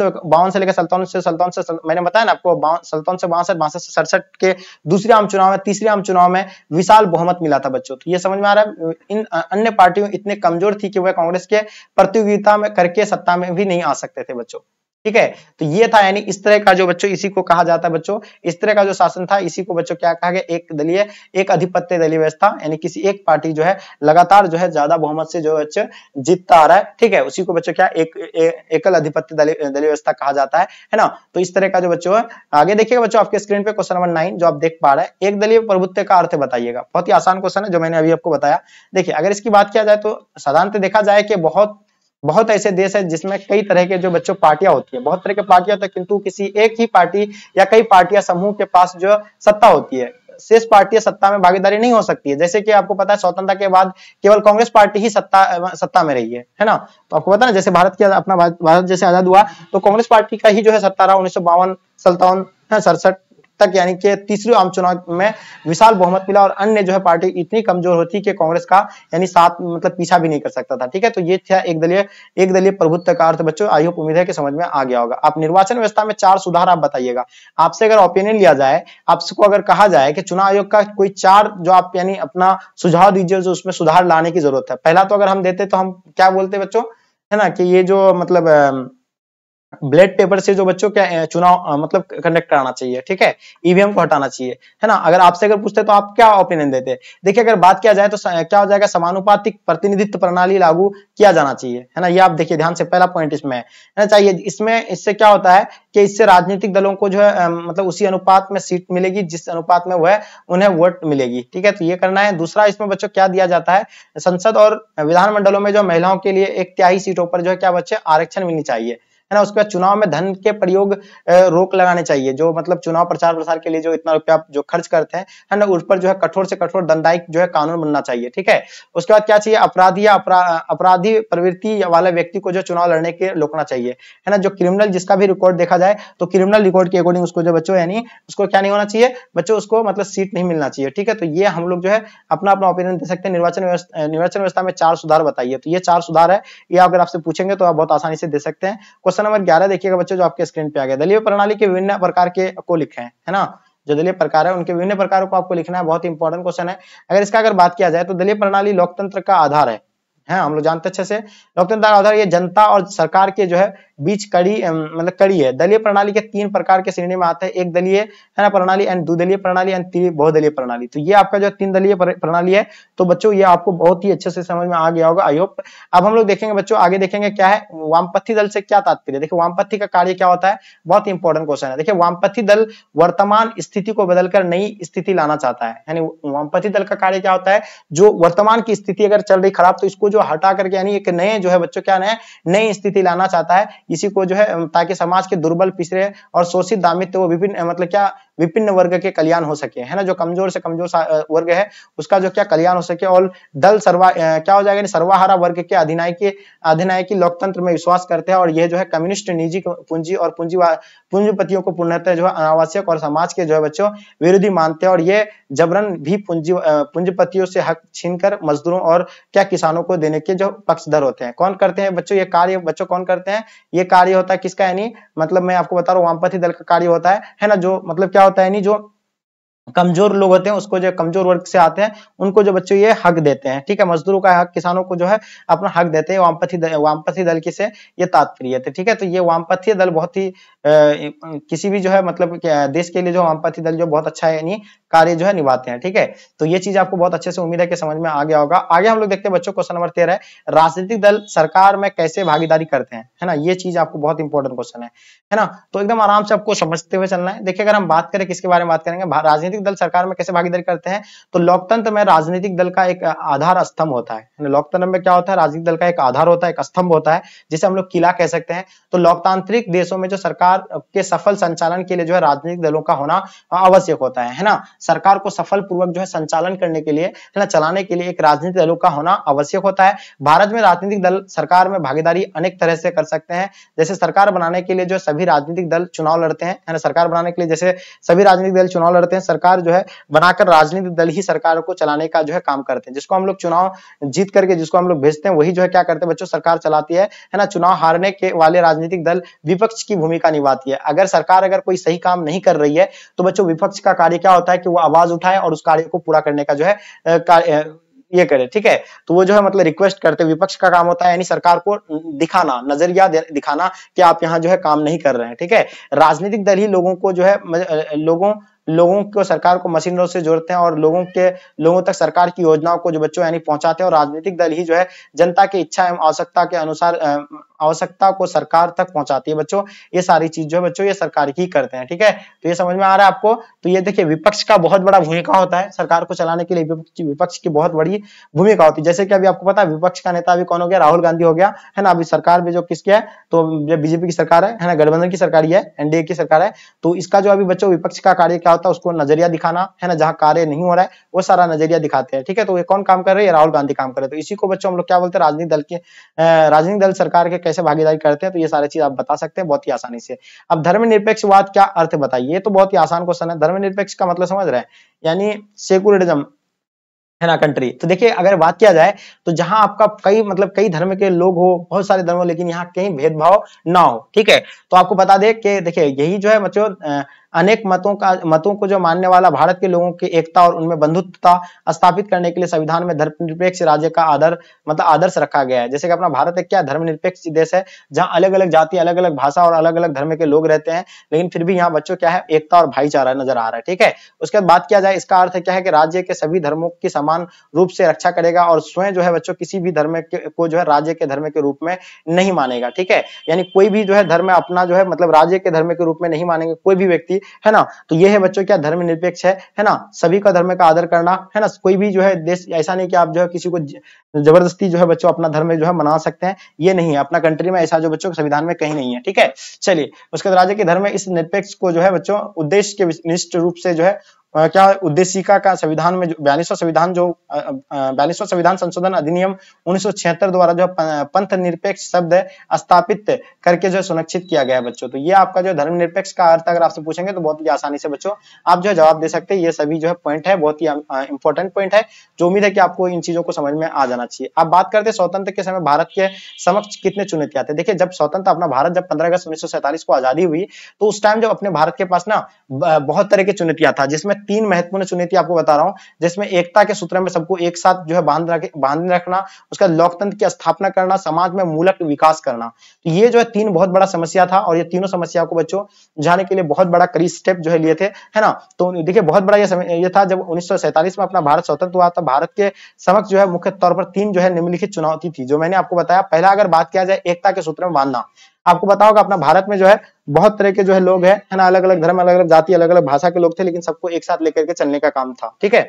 से लेकर सल्तौन से सल्तौन से मैंने बताया ना आपको सल्तौन से बासठ बासठ से सड़सठ के दूसरे आम चुनाव में तीसरे आम चुनाव में विशाल बहुमत मिला था बच्चों तो ये समझ में आ रहा है इन अन्य पार्टियों इतने कमजोर थी कि वह कांग्रेस के प्रतियोगिता में करके सत्ता में भी नहीं आ सकते थे बच्चों ठीक है तो ये था यानी इस तरह का जो बच्चों इसी को कहा जाता है बच्चों इस तरह का जो शासन था इसी को बच्चों क्या कहा गया एक दलीय एक अधिपत्य दलीय व्यवस्था यानी किसी एक पार्टी जो है लगातार जो है ज्यादा बहुमत से जो बच्चे जीतता आ रहा है ठीक है उसी को बच्चों क्या एक ए, एकल अधिपत्य दलीय व्यवस्था कहा जाता है है ना तो इस तरह का जो बच्चों है आगे देखिएगा बच्चों आपके स्क्रीन पे क्वेश्चन नंबर नाइन जो आप देख पा रहे हैं एक दलीय प्रभुत्व का अर्थ बताइएगा बहुत ही आसान क्वेश्चन है जो मैंने अभी आपको बताया देखिए अगर इसकी बात किया जाए तो साधारण देखा जाए कि बहुत बहुत ऐसे देश है जिसमें कई तरह के जो बच्चों पार्टियां होती है बहुत तरह के पार्टियां होती तो है किंतु किसी एक ही पार्टी या कई पार्टियां समूह के पास जो सत्ता होती है शेष पार्टियां सत्ता में भागीदारी नहीं हो सकती है जैसे कि आपको पता है स्वतंत्रता के बाद केवल कांग्रेस पार्टी ही सत्ता सत्ता में रही है है ना तो आपको पता ना जैसे भारत की अपना भारत जैसे आजाद हुआ तो कांग्रेस पार्टी का ही जो है सत्ता रहा उन्नीस सौ बावन सत्तावन सड़सठ तक यानी कि तीसरे आम चुनाव में विशाल बहुमत मिला और अन्य जो है पार्टी इतनी कमजोर होती कि कांग्रेस का यानी साथ मतलब पीछा भी नहीं कर सकता था ठीक है तो ये था एक दलीय एक दलीय प्रभुत्व का अर्थ बच्चों आई होप उम्मीद है कि समझ में आ गया होगा आप निर्वाचन व्यवस्था में चार सुधार आप बताइएगा आपसे अगर ओपिनियन लिया जाए आपको अगर कहा जाए कि चुनाव आयोग का कोई चार जो आप यानी अपना सुझाव दीजिए जो उसमें सुधार लाने की जरूरत है पहला तो अगर हम देते तो हम क्या बोलते बच्चों है ना कि ये जो मतलब ब्लड पेपर से जो बच्चों क्या चुनाव मतलब कंडक्ट कराना चाहिए ठीक है ईवीएम e को हटाना चाहिए है ना अगर आपसे अगर पूछते तो आप क्या ओपिनियन देते देखिए अगर बात किया जाए तो क्या हो जाएगा समानुपातिक प्रतिनिधित्व प्रणाली लागू किया जाना चाहिए है ना ये आप देखिए ध्यान से पहला पॉइंट इसमें है ना चाहिए इसमें इससे क्या होता है कि इससे राजनीतिक दलों को जो है मतलब उसी अनुपात में सीट मिलेगी जिस अनुपात में वह उन्हें वोट मिलेगी ठीक है तो ये करना है दूसरा इसमें बच्चों क्या दिया जाता है संसद और विधानमंडलों में जो महिलाओं के लिए एक त्याई सीटों पर जो है क्या बच्चे आरक्षण मिलनी चाहिए है ना उसके बाद चुनाव में धन के प्रयोग रोक लगाने चाहिए जो मतलब चुनाव प्रचार प्रसार के लिए जो इतना रुपया जो खर्च करते हैं है ना उस पर जो है कठोर से कठोर दंडायिक जो है कानून बनना चाहिए ठीक है उसके बाद क्या चाहिए अपराधी या अपराधी प्रवृत्ति वाले व्यक्ति को जो चुनाव लड़ने के रोकना चाहिए है ना जो क्रिमिनल जिसका भी रिकॉर्ड देखा जाए तो क्रिमिनल रिकॉर्ड के अकॉर्डिंग उसको जो बच्चों यानी उसको क्या नहीं होना चाहिए बच्चों उसको मतलब सीट नहीं मिलना चाहिए ठीक है तो ये हम लोग जो है अपना अपना ओपिनियन दे सकते हैं निर्वाचन निर्वाचन व्यवस्था में चार सुधार बताइए तो ये चार सुधार है ये अगर आपसे पूछेंगे तो आप बहुत आसानी से दे सकते हैं क्वेश्चन नंबर ग्यारह देखिएगा बच्चों जो आपके स्क्रीन पे आ गया दलीय प्रणाली के विभिन्न प्रकार के को लिखे हैं है ना जो दलीय प्रकार है उनके विभिन्न प्रकारों को आपको लिखना है बहुत इंपॉर्टेंट क्वेश्चन है अगर इसका अगर बात किया जाए तो दलीय प्रणाली लोकतंत्र का आधार है है हम लोग जानते अच्छे से लोकतंत्र का आधार ये जनता और सरकार के जो है बीच कड़ी मतलब कड़ी है दलीय प्रणाली के तीन प्रकार के श्रेणी में आते है एक दलीय है ना प्रणाली एंड दलीय प्रणाली एंड बहुदलीय प्रणाली तो ये आपका जो तीन दलीय प्रणाली है तो बच्चों ये आपको बहुत ही अच्छे से समझ में आ गया होगा आई होप अब हम लोग देखेंगे बच्चों आगे देखेंगे क्या है वामपथी दल से क्या तात्पर्य देखिए वामपथी का कार्य क्या होता है बहुत इंपॉर्टेंट क्वेश्चन है देखिए वामपथी दल वर्तमान स्थिति को बदलकर नई स्थिति लाना चाहता है यानी वामपथी दल का कार्य क्या होता है जो वर्तमान की स्थिति अगर चल रही खराब तो इसको जो हटा करके यानी एक नए जो है बच्चों क्या नए नई स्थिति लाना चाहता है इसी को जो है ताकि समाज के दुर्बल पिछड़े और शोषित दामित्व विभिन्न मतलब क्या विभिन्न वर्ग के कल्याण हो सके है ना जो कमजोर से कमजोर वर्ग है उसका जो क्या कल्याण हो सके और दल सर्वा क्या हो जाएगा सर्वाहारा वर्ग के अधिनायक अधिनायकी लोकतंत्र में विश्वास करते हैं और यह जो है कम्युनिस्ट निजी पूंजी और पूंजी पूंजीपतियों को पूर्णतः जो है अनावश्यक और समाज के जो है बच्चों विरोधी मानते हैं और ये जबरन भी पूंजी पूंजीपतियों से हक छीनकर मजदूरों और क्या किसानों को देने के जो पक्षधर होते हैं कौन करते हैं बच्चों ये कार्य बच्चों कौन करते हैं ये कार्य होता है किसका यानी मतलब मैं आपको बता रहा हूँ वामपंथी दल का कार्य होता है है ना जो मतलब क्या होता है यानी जो कमजोर लोग होते हैं उसको जो कमजोर वर्ग से आते हैं उनको जो बच्चों ये हक देते हैं ठीक है मजदूरों का हक किसानों को जो है अपना हक देते हैं वामपथी दल, वामपथी दल की से ये तात्पर्य थे ठीक है तो ये वामपथी दल बहुत ही किसी भी जो है मतलब देश के लिए जो वामपथी दल जो बहुत अच्छा यानी कार्य जो है निभाते हैं ठीक है तो ये चीज आपको बहुत अच्छे से उम्मीद है कि समझ में आ गया होगा आगे हम लोग देखते हैं बच्चों क्वेश्चन नंबर तेरह राजनीतिक दल सरकार में कैसे भागीदारी करते हैं है ना ये चीज आपको बहुत इंपॉर्टेंट क्वेश्चन है है ना तो एकदम आराम से आपको समझते हुए चलना है देखिए अगर हम बात करें किसके बारे में बात करेंगे राजनीतिक राजनीतिक दल सरकार में कैसे भागीदारी करते हैं तो लोकतंत्र में राजनीतिक दल का एक आधार स्तंभ होता है लोकतंत्र में क्या होता है राजनीतिक दल का एक आधार होता है एक स्तंभ होता है जिसे हम लोग किला कह सकते हैं तो लोकतांत्रिक देशों में जो सरकार के सफल संचालन के लिए जो है राजनीतिक दलों का होना आवश्यक होता है है ना सरकार को सफल पूर्वक जो है संचालन करने के लिए है ना चलाने के लिए एक राजनीतिक दलों का होना आवश्यक होता है भारत में राजनीतिक दल सरकार में भागीदारी अनेक तरह से कर सकते हैं जैसे सरकार बनाने के लिए जो सभी राजनीतिक दल चुनाव लड़ते हैं है ना सरकार बनाने के लिए जैसे सभी राजनीतिक दल चुनाव लड़ते हैं सरकार सरकार जो है बनाकर राजनीतिक दल ही सरकार को चलाने का जो है काम करते हैं जिसको हम लोग चुनाव जीत करके जिसको हम लोग भेजते हैं वही जो है क्या करते हैं बच्चों सरकार चलाती है है ना चुनाव हारने के वाले राजनीतिक दल विपक्ष की भूमिका निभाती है अगर सरकार अगर कोई सही काम नहीं कर रही है तो बच्चों विपक्ष का कार्य क्या होता है कि वो आवाज उठाए और उस कार्य को पूरा करने का जो है ये करे ठीक है तो वो जो है मतलब रिक्वेस्ट करते विपक्ष का काम होता है यानी सरकार को दिखाना नजरिया दिखाना कि आप यहाँ जो है काम नहीं कर रहे हैं ठीक है राजनीतिक दल ही लोगों को जो है लोगों लोगों को सरकार को मशीनों से जोड़ते हैं और लोगों के लोगों तक सरकार की योजनाओं को जो बच्चों यानी पहुंचाते हैं और राजनीतिक दल ही जो है जनता की इच्छा एवं आवश्यकता के अनुसार आवश्यकता को सरकार तक पहुंचाती है बच्चों ये सारी चीज जो है बच्चों ये सरकार ही करते हैं ठीक है तो ये समझ में आ रहा है आपको तो ये देखिए विपक्ष का बहुत बड़ा भूमिका होता है सरकार को चलाने के लिए विपक्ष की बहुत बड़ी भूमिका होती है जैसे कि अभी आपको पता है विपक्ष का नेता अभी कौन हो गया राहुल गांधी हो गया है ना अभी सरकार में जो किसकी है तो बीजेपी की सरकार है ना गठबंधन की सरकार ही है एनडीए की सरकार है तो इसका जो अभी बच्चों विपक्ष का कार्य क्या होता है उसको नजरिया दिखाना है ना जहाँ कार्य नहीं हो रहा है वो सारा नजरिया दिखाते हैं ठीक है तो ये कौन काम कर रहे हैं राहुल गांधी काम कर रहे हैं तो इसी को बच्चों हम लोग क्या बोलते हैं राजनीतिक दल के राजनीतिक दल सरकार के कैसे भागीदारी करते हैं तो ये सारी चीज आप बता सकते हैं बहुत ही आसानी से अब धर्मनिरपेक्षवाद क्या अर्थ बताइए तो बहुत ही आसान क्वेश्चन है धर्मनिरपेक्ष का मतलब समझ रहे हैं यानी सेकुलरिज्म है ना कंट्री तो देखिए अगर बात किया जाए तो जहां आपका कई मतलब कई धर्म के लोग हो बहुत सारे धर्म हो लेकिन यहाँ कहीं भेदभाव ना हो ठीक है तो आपको बता दे कि देखिए यही जो है मतलब अनेक मतों का मतों को जो मानने वाला भारत के लोगों की एकता और उनमें बंधुत्वता स्थापित करने के लिए संविधान में धर्मनिरपेक्ष राज्य का आदर मतलब आदर्श रखा गया है जैसे कि अपना भारत एक क्या धर्मनिरपेक्ष देश है जहाँ अलग अलग जाति अलग अलग भाषा और अलग अलग धर्म के लोग रहते हैं लेकिन फिर भी यहाँ बच्चों क्या है एकता और भाईचारा नजर आ रहा है ठीक है उसके बाद बात किया जाए इसका अर्थ क्या है कि राज्य के सभी धर्मों की समान रूप से रक्षा करेगा और स्वयं जो है बच्चों किसी भी धर्म को जो है राज्य के धर्म के रूप में नहीं मानेगा ठीक है यानी कोई भी जो है धर्म अपना जो है मतलब राज्य के धर्म के रूप में नहीं मानेगा कोई भी व्यक्ति थी है ना तो ये है बच्चों क्या धर्म निरपेक्ष है है ना सभी का धर्म का आदर करना है ना कोई भी जो है देश ऐसा नहीं कि आप जो है किसी को जबरदस्ती जो है बच्चों अपना धर्म जो है मना सकते हैं ये नहीं है अपना कंट्री में ऐसा जो बच्चों संविधान में कहीं नहीं है ठीक है चलिए उसके बाद राज्य के धर्म इस निरपेक्ष को जो है बच्चों उद्देश्य के निष्ठ रूप से जो है क्या उद्देशिका का संविधान में बयालीसवा संविधान जो बयालीसव संविधान संशोधन अधिनियम उन्नीस द्वारा जो पंथ निरपेक्ष शब्द स्थापित करके जो सुरक्षित किया गया है बच्चों तो ये आपका जो धर्म निरपेक्ष का अर्थ अगर आपसे पूछेंगे तो बहुत ही आसानी से बच्चों आप जो जवाब दे सकते हैं ये सभी जो है पॉइंट है बहुत ही इंपॉर्टेंट पॉइंट है जो उम्मीद है कि आपको इन चीजों को समझ में आ जाना चाहिए आप बात करते स्वतंत्र के समय भारत के समक्ष कितने चुनौतियां आते हैं जब स्वतंत्र अपना भारत जब पंद्रह अगस्त उन्नीस को आजादी हुई तो उस टाइम जब अपने भारत के पास ना बहुत तरह की चुनौतियां था जिसमें मैं तीन महत्वपूर्ण चुनौती आपको बता रहा हूँ जिसमें एकता के सूत्र में सबको एक साथ जो है बांध बांध रखना उसका लोकतंत्र की स्थापना करना समाज में मूलक विकास करना तो ये जो है तीन बहुत बड़ा समस्या था और ये तीनों समस्या को बच्चों जाने के लिए बहुत बड़ा करी स्टेप जो है लिए थे है ना तो देखिये बहुत बड़ा यह समय यह था जब उन्नीस में अपना भारत स्वतंत्र हुआ था भारत के समक्ष जो है मुख्य तौर पर तीन जो है निम्नलिखित चुनौती थी जो मैंने आपको बताया पहला अगर बात किया जाए एकता के सूत्र में बांधना आपको बताओ अपना भारत में जो है बहुत तरह के जो है लोग है ना अलग अलग धर्म अलग अलग जाति अलग अलग भाषा के लोग थे लेकिन सबको एक साथ लेकर के चलने का काम था ठीक है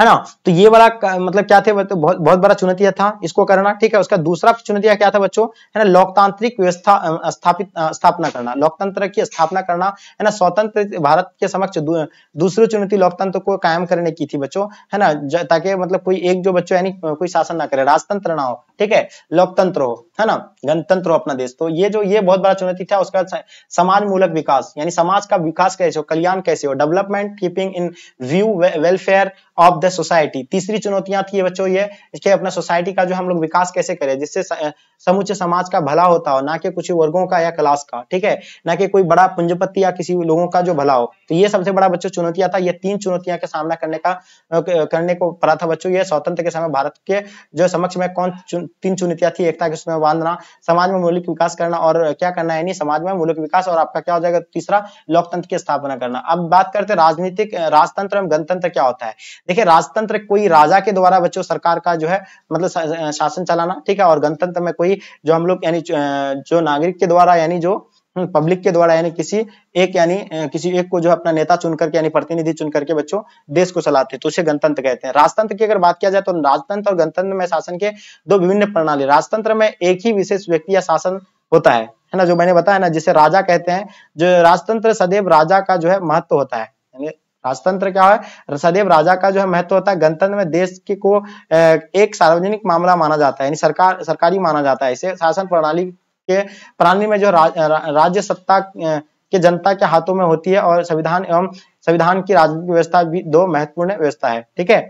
है ना तो ये वाला मतलब क्या थे तो बहुत बहुत बड़ा चुनौती था इसको करना ठीक है उसका दूसरा चुनौतिया क्या था बच्चों है ना लोकतांत्रिक व्यवस्था स्थापित स्थापना करना लोकतंत्र की स्थापना करना है ना स्वतंत्र भारत के समक्ष दू, दूसरी चुनौती लोकतंत्र को कायम करने की थी बच्चों है ना ताकि मतलब कोई एक जो बच्चों यानी कोई शासन ना करे राजतंत्र ना हो ठीक है लोकतंत्र हो है ना गणतंत्र हो अपना देश तो ये जो ये बहुत बड़ा चुनौती था उसका समाज मूलक विकास यानी समाज का विकास कैसे हो कल्याण कैसे हो development keeping in view welfare of the society तीसरी चुनौतियां थी बच्चों ये इसके अपना सोसाइटी का जो हम लोग विकास कैसे करें जिससे समुचे समाज का भला होता हो ना कि कुछ वर्गों का या क्लास का ठीक है ना कि कोई बड़ा पुंजपति या किसी लोगों का जो भला हो तो ये सबसे बड़ा बच्चों चुनौतियां था ये तीन चुनौतियां का सामना करने का करने को पड़ा था बच्चों ये स्वतंत्र के समय भारत के जो समक्ष में कौन तीन चुनौतियां थी एकता के समय बांधना समाज में मौलिक विकास करना और क्या करना है नहीं समाज में मौलिक विकास और आपका क्या हो जाएगा तीसरा लोकतंत्र की स्थापना करना अब बात करते हैं राजनीतिक राजतंत्र एवं गणतंत्र क्या होता है देखिए राजतंत्र कोई राजा के द्वारा बच्चों सरकार का जो है मतलब शासन चलाना ठीक है और गणतंत्र में कोई जो हम लोग यानी जो नागरिक के द्वारा यानी जो पब्लिक हम्म, के द्वारा यानी किसी एक यानी किसी एक को जो अपना नेता चुन करके यानी प्रतिनिधि चुन करके बच्चों देश को चलाते हैं तो उसे गणतंत्र कहते हैं राजतंत्र की अगर बात किया जाए तो राजतंत्र और गणतंत्र में शासन के दो विभिन्न प्रणाली राजतंत्र में एक ही विशेष व्यक्ति या शासन होता है है ना जो मैंने बताया ना जिसे राजा कहते हैं जो राजतंत्र सदैव राजा का जो है महत्व होता है राजतंत्र क्या है सदैव राजा का जो है महत्व होता है गणतंत्र में देश के को एक सार्वजनिक मामला माना जाता है यानी सरकार सरकारी माना जाता है इसे शासन प्रणाली के प्रणाली में जो रा, रा, राज्य सत्ता के जनता के हाथों में होती है और संविधान एवं संविधान की राजनीतिक व्यवस्था भी दो महत्वपूर्ण व्यवस्था है ठीक है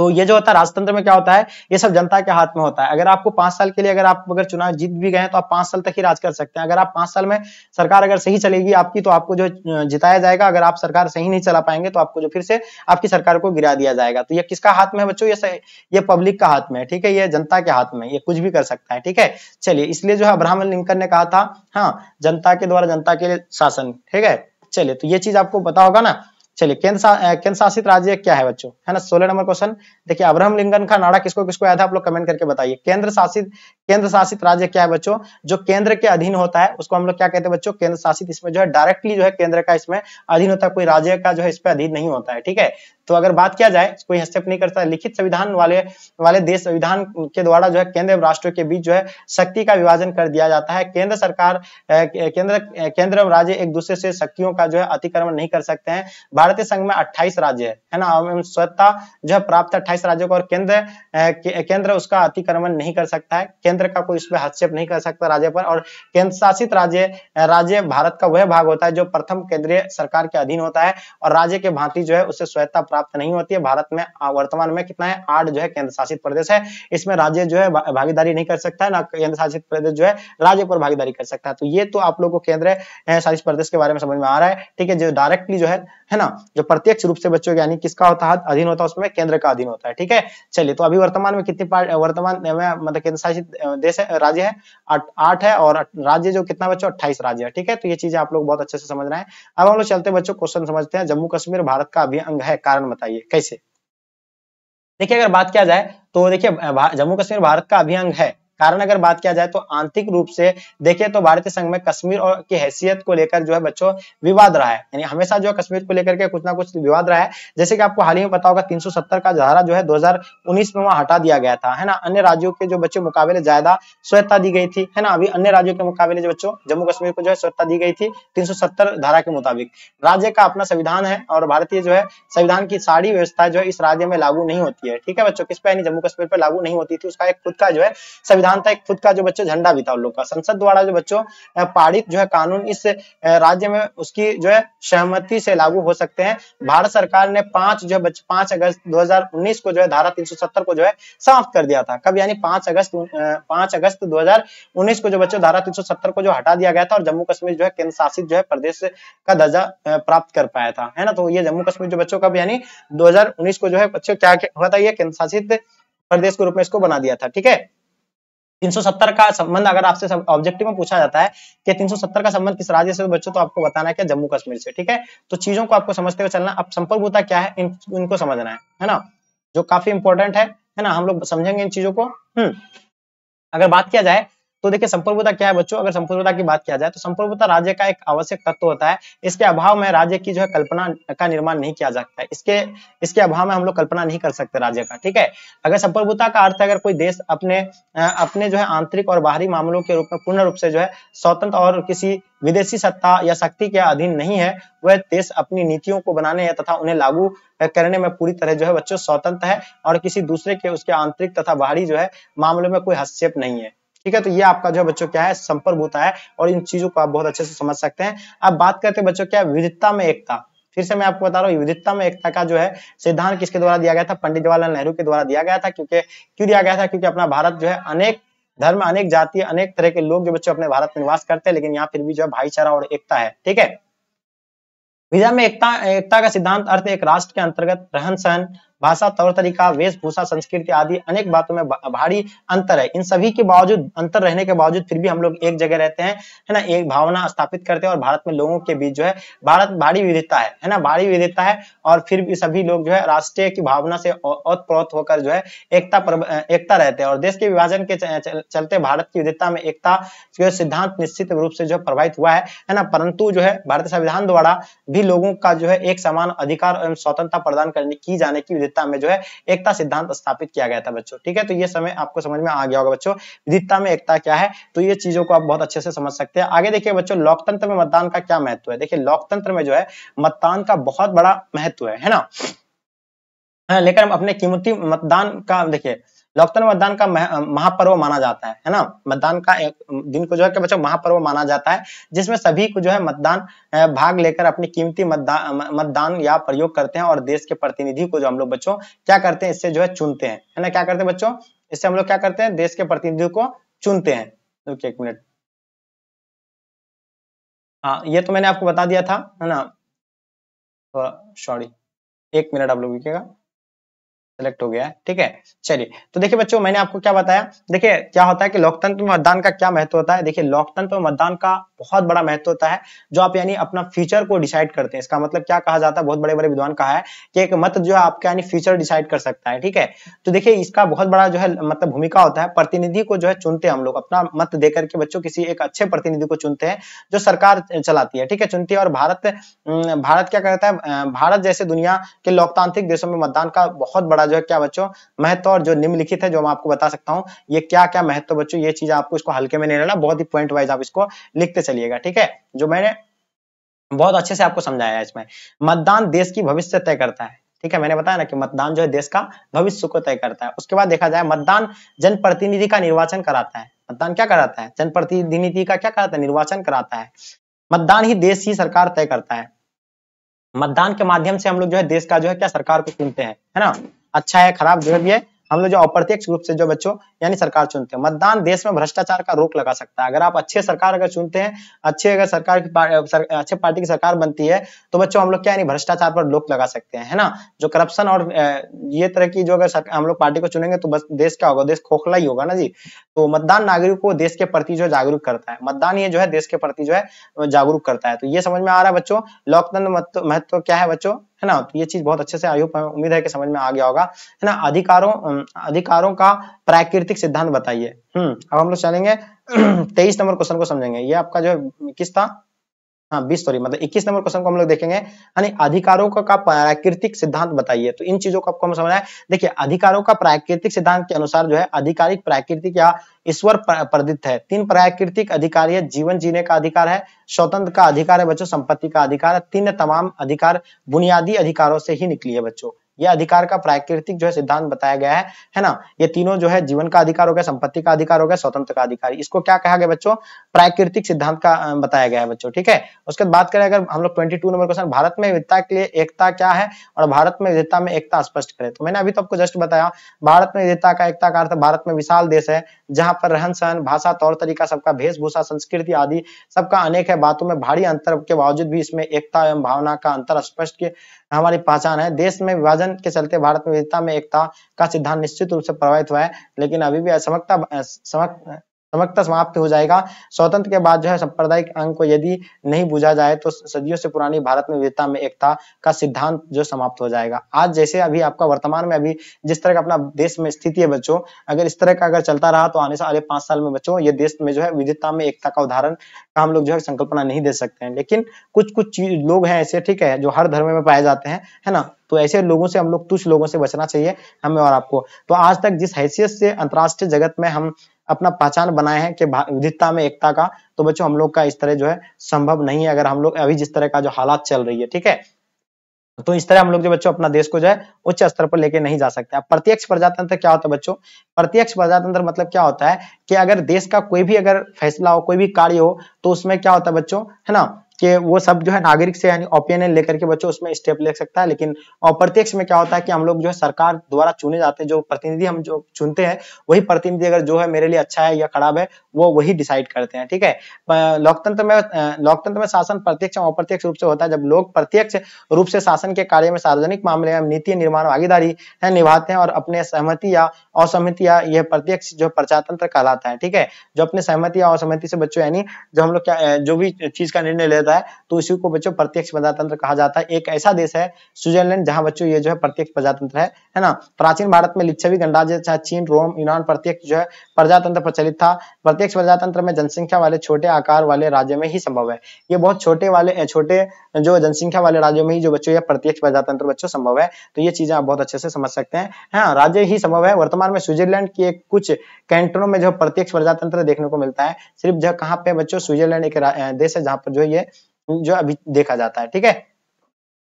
तो ये जो होता है राजतंत्र में क्या होता है ये सब जनता के हाथ में होता है अगर आपको पांच साल के लिए अगर आप अगर चुनाव जीत भी गए तो आप पांच साल तक ही राज कर सकते हैं अगर आप पांच साल में सरकार अगर सही चलेगी आपकी तो आपको जो जिताया जाएगा अगर आप सरकार सही नहीं चला पाएंगे तो आपको जो फिर से आपकी सरकार को गिरा दिया जाएगा तो ये किसका हाथ में बच्चों ये ये पब्लिक का हाथ में है ठीक है ये जनता के हाथ में ये कुछ भी कर सकता है ठीक है चलिए इसलिए जो है अब्राहम लिंकन ने कहा था हाँ जनता के द्वारा जनता के लिए शासन ठीक है चलिए तो ये चीज आपको पता होगा ना चलिए केंद्र शासित राज्य क्या है बच्चों है ना सोलह नंबर क्वेश्चन देखिए अब्राहम लिंकन का नारा किसको किसको याद है आप लोग कमेंट करके बताइए केंद्र शासित केंद्र शासित राज्य क्या है बच्चों जो केंद्र के अधीन होता है उसको हम लोग क्या कहते हैं बच्चों केंद्र शासित इसमें जो है डायरेक्टली जो है केंद्र का इसमें अधीन होता है कोई राज्य का जो है इस पर अधीन नहीं होता है ठीक है तो अगर बात किया जाए कोई हस्तक्षेप नहीं करता लिखित संविधान वाले वाले देश संविधान के द्वारा जो है केंद्र एवं राष्ट्रों के बीच जो है शक्ति का विभाजन कर दिया जाता है केंद्र सरकार केंद्र केंद्र एवं राज्य एक दूसरे से शक्तियों का जो है अतिक्रमण नहीं कर सकते हैं भारतीय संघ में अट्ठाईस राज्य है ना सत्ता जो है प्राप्त अट्ठाईस राज्यों को और केंद्र केंद्र उसका अतिक्रमण नहीं कर सकता है केंद्र का कोई इसमें हस्तक्षेप नहीं कर सकता राज्य पर और केंद्र शासित राज्य राज्य भारत का वह भाग होता है जो प्रथम केंद्रीय सरकार के अधीन होता है और राज्य के भांति जो है उसे स्वायत्ता प्राप्त प्राप्त नहीं होती है भारत में वर्तमान में कितना है आठ जो है केंद्र शासित प्रदेश है इसमें राज्य जो है भागीदारी नहीं कर सकता है ना केंद्र शासित प्रदेश जो है राज्य पर भागीदारी कर सकता है तो ये तो आप लोग को केंद्र शासित प्रदेश के बारे में समझ में आ रहा है ठीक है जो डायरेक्टली जो है है ना जो प्रत्यक्ष रूप से बच्चों के यानी किसका होता है अधीन होता है उसमें केंद्र का अधीन होता है ठीक है चलिए तो अभी वर्तमान में कितनी वर्तमान में मतलब केंद्र शासित देश है राज्य है आठ है और राज्य जो कितना बच्चों अट्ठाईस राज्य है ठीक है तो ये चीजें आप लोग बहुत अच्छे से समझ रहे हैं अब हम लोग चलते बच्चों क्वेश्चन समझते हैं जम्मू कश्मीर भारत का अभी अंग है कारण बताइए कैसे देखिए अगर बात किया जाए तो देखिए जम्मू कश्मीर भारत का अभियंग है कारण अगर बात किया जाए तो आंतरिक रूप से देखिए तो भारतीय संघ में कश्मीर और की हैसियत को लेकर जो है बच्चों विवाद रहा है यानी हमेशा जो है कश्मीर को लेकर के कुछ ना कुछ विवाद रहा है जैसे कि आपको हाल ही में पता होगा 370 का धारा जो है 2019 में वहां हटा दिया गया था है ना अन्य राज्यों के जो बच्चों मुकाबले ज्यादा स्वच्छता दी गई थी है ना अभी अन्य राज्यों के मुकाबले जो बच्चों जम्मू कश्मीर को जो है स्वच्छता दी गई थी तीन धारा के मुताबिक राज्य का अपना संविधान है और भारतीय जो है संविधान की सारी व्यवस्था जो है इस राज्य में लागू नहीं होती है ठीक है बच्चों किस पे जम्मू कश्मीर पर लागू नहीं होती थी उसका एक खुद का जो है संविधान संविधान था एक खुद का जो बच्चों झंडा भी था उन लोग का संसद द्वारा जो बच्चों पारित जो है कानून इस राज्य में उसकी जो है सहमति से लागू हो सकते हैं भारत सरकार ने पांच जो है पांच अगस्त दो को जो है धारा तीन को जो है समाप्त कर दिया था कब यानी पांच अगस्त पांच अगस्त दो को जो बच्चों धारा तीन को जो हटा दिया गया था और जम्मू कश्मीर जो है केंद्र शासित जो है प्रदेश का दर्जा प्राप्त कर पाया था है ना तो ये जम्मू कश्मीर जो बच्चों का यानी 2019 को जो है बच्चों क्या हुआ था ये केंद्र शासित प्रदेश के रूप में इसको बना दिया था ठीक है 370 का संबंध अगर आपसे ऑब्जेक्टिव में पूछा जाता है कि 370 का संबंध किस राज्य से तो बच्चों तो आपको बताना है क्या जम्मू कश्मीर से ठीक है तो चीजों को आपको समझते हुए चलना अब होता क्या है इन, इनको समझना है है ना जो काफी इंपॉर्टेंट है है ना हम लोग समझेंगे इन चीजों को हम्म अगर बात किया जाए तो देखिए संप्रभुता क्या है बच्चों अगर संप्रभुता की बात किया जाए तो संप्रभुता राज्य का एक आवश्यक तत्व होता है इसके अभाव में राज्य की जो है कल्पना का निर्माण नहीं किया जा सकता इसके इसके अभाव में हम लोग कल्पना नहीं कर सकते राज्य का ठीक है अगर संप्रभुता का अर्थ अगर कोई देश अपने अपने जो है आंतरिक और बाहरी मामलों के रूप में पूर्ण रूप से जो है स्वतंत्र और किसी विदेशी सत्ता या शक्ति के अधीन नहीं है वह देश अपनी नीतियों को बनाने तथा उन्हें लागू करने में पूरी तरह जो है बच्चों स्वतंत्र है और किसी दूसरे के उसके आंतरिक तथा बाहरी जो है मामलों में कोई हस्तक्षेप नहीं है ठीक है तो ये आपका जो बच्चों क्या है संपर्क होता है और इन चीजों को आप बहुत अच्छे से समझ सकते हैं अब बात करते हैं बच्चों क्या विविधता में एकता फिर से मैं आपको बता रहा हूँ विविधता में एकता का जो है सिद्धांत किसके द्वारा दिया गया था पंडित जवाहरलाल नेहरू के द्वारा दिया गया था क्योंकि क्यों दिया गया था क्योंकि अपना भारत जो है अनेक धर्म अनेक जाति अनेक तरह के लोग जो बच्चों अपने भारत में निवास करते हैं लेकिन यहाँ फिर भी जो है भाईचारा और एकता है ठीक है विधा में एकता एकता का सिद्धांत अर्थ एक राष्ट्र के अंतर्गत रहन सहन भाषा तौर तरीका वेशभूषा संस्कृति आदि अनेक बातों में भारी अंतर है इन सभी के बावजूद अंतर रहने के बावजूद फिर भी हम लोग एक जगह रहते हैं है ना एक भावना स्थापित करते हैं और भारत में लोगों के बीच जो है भारत भारी विविधता है है ना भारी विविधता है और फिर भी सभी लोग जो है राष्ट्रीय की भावना से औतप्रोत होकर जो है एकता एकता रहते हैं और देश के विभाजन के चलते भारत की विविधता में एकता जो सिद्धांत निश्चित रूप से जो प्रभावित हुआ है है ना परंतु जो है भारतीय संविधान द्वारा भी लोगों का जो है एक समान अधिकार एवं स्वतंत्रता प्रदान करने की जाने की विदिता में जो है एकता सिद्धांत स्थापित किया गया था बच्चों ठीक है तो ये समय आपको समझ में आ गया होगा बच्चों विदिता में एकता क्या है तो ये चीजों को आप बहुत अच्छे से समझ सकते हैं आगे देखिए बच्चों लोकतंत्र में मतदान का क्या महत्व है देखिए लोकतंत्र में जो है मतदान का बहुत बड़ा महत्व है है ना हाँ, लेकर हम अपने कीमती मतदान का देखिये लोकतंत्र मतदान का महापर्व माना जाता है है ना मतदान का एक दिन को जो है बच्चों महापर्व माना जाता है जिसमें सभी को जो है मतदान भाग लेकर अपनी कीमती मतदान मतदान या प्रयोग करते हैं और देश के प्रतिनिधि को जो हम लोग बच्चों क्या करते हैं इससे जो है चुनते हैं है ना क्या करते हैं बच्चों इससे हम लोग क्या करते हैं देश के प्रतिनिधि को चुनते हैं एक मिनट हाँ ये तो मैंने आपको बता दिया था है ना सॉरी एक मिनट आप लोग रुकिएगा सेलेक्ट हो गया है ठीक है चलिए तो देखिए बच्चों मैंने आपको क्या बताया देखिए क्या होता है कि लोकतंत्र में मतदान का क्या महत्व होता है देखिए लोकतंत्र में मतदान का बहुत बड़ा महत्व होता है जो आप यानी अपना फ्यूचर को डिसाइड करते हैं इसका मतलब क्या कहा जाता है बहुत बड़े बड़े विद्वान कहा है कि एक मत जो है आपका यानी फ्यूचर डिसाइड कर सकता है ठीक है तो देखिए इसका बहुत बड़ा जो है मतलब भूमिका होता है प्रतिनिधि को जो है चुनते हैं हम लोग अपना मत देकर के बच्चों किसी एक अच्छे प्रतिनिधि को चुनते हैं जो सरकार चलाती है ठीक है चुनती है और भारत भारत क्या करता है भारत जैसे दुनिया के लोकतांत्रिक देशों में मतदान का बहुत बड़ा जो है क्या बच्चों महत्व और जो निम्नलिखित है जो मैं आपको बता सकता हूँ ये क्या क्या महत्व बच्चों ये चीज आपको इसको हल्के में नहीं लेना बहुत ही पॉइंट वाइज आप इसको लिखते चलिएगा ठीक है जो मैंने बहुत अच्छे से आपको समझाया है इसमें मतदान देश की भविष्य तय करता है ठीक है मैंने बताया ना कि मतदान जो है देश का भविष्य को तय करता है उसके बाद देखा जाए मतदान जनप्रतिनिधि का निर्वाचन कराता है मतदान क्या कराता है जनप्रतिनिधि का क्या कराता है निर्वाचन कराता है मतदान ही देश ही सरकार तय करता है मतदान के माध्यम से हम लोग जो है देश का जो है क्या सरकार को चुनते हैं है ना अच्छा है खराब जो भी है हम लोग जो अप्रत्यक्ष रूप से जो बच्चों यानी सरकार चुनते हैं मतदान देश में भ्रष्टाचार का रोक लगा सकता है अगर आप अच्छे सरकार अगर चुनते हैं अच्छे अगर सरकार की सर, अच्छे पार्टी की सरकार बनती है तो बच्चों हम लोग क्या यानी भ्रष्टाचार पर रोक लगा सकते हैं है ना जो करप्शन और ये तरह की जो अगर हम लोग पार्टी को चुनेंगे तो बस देश क्या होगा देश खोखला ही होगा ना जी तो मतदान नागरिक को देश के प्रति जो जागरूक करता है मतदान ये जो है देश के प्रति जो है जागरूक करता है तो ये समझ में आ रहा है बच्चों लोकतंत्र महत्व क्या है बच्चों है ना तो ये चीज बहुत अच्छे से आई होप उम्मीद है कि समझ में आ गया होगा है ना अधिकारों अधिकारों का प्राकृतिक सिद्धांत बताइए हम्म अब हम लोग चलेंगे <clears throat> तेईस नंबर क्वेश्चन को समझेंगे ये आपका जो किस था हाँ बीस सॉरी मतलब इक्कीस नंबर क्वेश्चन को हम लोग देखेंगे यानी अधिकारों का, प्राकृतिक सिद्धांत बताइए तो इन चीजों को आपको हम समझना है देखिए अधिकारों का प्राकृतिक सिद्धांत के अनुसार जो है अधिकारिक प्राकृतिक या ईश्वर प्रदित है तीन प्राकृतिक अधिकार है जीवन जीने का अधिकार है स्वतंत्र का अधिकार है बच्चों संपत्ति का अधिकार है तीन तमाम अधिकार बुनियादी अधिकारों से ही निकली है बच्चों यह अधिकार का प्राकृतिक जो है सिद्धांत बताया गया है है ना ये तीनों जो है जीवन का अधिकार हो गया संपत्ति का अधिकार हो गया स्वतंत्र का अधिकार इसको क्या कहा गया बच्चों प्राकृतिक सिद्धांत का बताया गया है बच्चों ठीक है उसके बाद बात करें अगर हम लोग ट्वेंटी नंबर क्वेश्चन भारत में विविधता के लिए एकता क्या है और भारत में विविधता में एकता स्पष्ट करे तो मैंने अभी तो आपको जस्ट बताया भारत में विविधता का एकता का अर्थ भारत में विशाल देश है जहाँ पर रहन सहन भाषा तौर तरीका सबका वेशभूषा संस्कृति आदि सबका अनेक है बातों में भारी अंतर के बावजूद भी इसमें एकता एवं भावना का अंतर स्पष्ट हमारी पहचान है देश में विभाजन के चलते भारत में विविधता में एकता का सिद्धांत निश्चित रूप से प्रभावित हुआ है लेकिन अभी भी असमकता समक समक्ता समाप्त हो जाएगा स्वतंत्र के बाद जो है सांप्रदायिक अंग को यदि नहीं बुझा जाए तो सदियों से पुरानी भारत में विविधता में एकता का सिद्धांत जो समाप्त हो जाएगा आज जैसे अभी आपका वर्तमान में अभी जिस तरह का अपना देश में स्थिति है बच्चों अगर इस तरह का अगर चलता रहा तो आने से अगले पांच साल में बच्चों ये देश में जो है विविधता में एकता का उदाहरण का हम लोग जो है संकल्पना नहीं दे सकते हैं लेकिन कुछ कुछ लोग हैं ऐसे ठीक है जो हर धर्म में पाए जाते हैं है ना तो ऐसे लोगों से हम लोग तुच्छ लोगों से बचना चाहिए हमें और आपको तो आज तक जिस हैसियत से अंतर्राष्ट्रीय जगत में हम अपना पहचान बनाए हैं कि विविधता में एकता का तो बच्चों हम लोग का इस तरह जो है संभव नहीं है अगर हम लोग अभी जिस तरह का जो हालात चल रही है ठीक है तो इस तरह हम लोग जो बच्चों अपना देश को जो है उच्च स्तर पर लेके नहीं जा सकते प्रत्यक्ष प्रजातंत्र क्या होता है बच्चों प्रत्यक्ष प्रजातंत्र मतलब क्या होता है कि अगर देश का कोई भी अगर फैसला हो कोई भी कार्य हो तो उसमें क्या होता है बच्चों है ना कि वो सब जो है नागरिक से यानी ओपिनियन लेकर के बच्चों उसमें स्टेप ले सकता है लेकिन अप्रत्यक्ष में क्या होता है कि हम लोग जो है सरकार द्वारा चुने जाते हैं जो प्रतिनिधि हम जो चुनते हैं वही प्रतिनिधि अगर जो है मेरे लिए अच्छा है या खराब है वो वही डिसाइड करते हैं ठीक है लोकतंत्र में लोकतंत्र में शासन प्रत्यक्ष और अप्रत्यक्ष रूप से होता है जब लोग प्रत्यक्ष रूप से शासन के कार्य में सार्वजनिक मामले में नीति निर्माण भागीदारी है निभाते हैं और अपने सहमति या असहमति या यह प्रत्यक्ष जो प्रजातंत्र कहलाता है ठीक है जो अपने सहमति या असहमति से बच्चों यानी जो हम लोग क्या जो भी चीज का निर्णय लेता होता है तो इसी को बच्चों प्रत्यक्ष प्रजातंत्र कहा जाता है एक ऐसा देश है स्विट्जरलैंड जहां बच्चों ये जो है प्रत्यक्ष प्रजातंत्र है है ना प्राचीन भारत में लिच्छवी गणराज्य चाहे चीन रोम यूनान प्रत्यक्ष जो है प्रजातंत्र प्रचलित था प्रत्यक्ष प्रजातंत्र में जनसंख्या वाले छोटे आकार वाले राज्य में ही संभव है ये बहुत छोटे वाले छोटे जो जनसंख्या वाले राज्यों में ही जो बच्चों या प्रत्यक्ष प्रजातंत्र बच्चों संभव है तो ये चीजें आप बहुत अच्छे से समझ सकते हैं हाँ राज्य ही संभव है वर्तमान में स्विट्जरलैंड के कुछ कैंटनों में जो प्रत्यक्ष प्रजातंत्र देखने को मिलता है सिर्फ जो कहाँ पे बच्चों स्विट्जरलैंड एक देश है जहाँ पर जो है जो अभी देखा जाता है ठीक है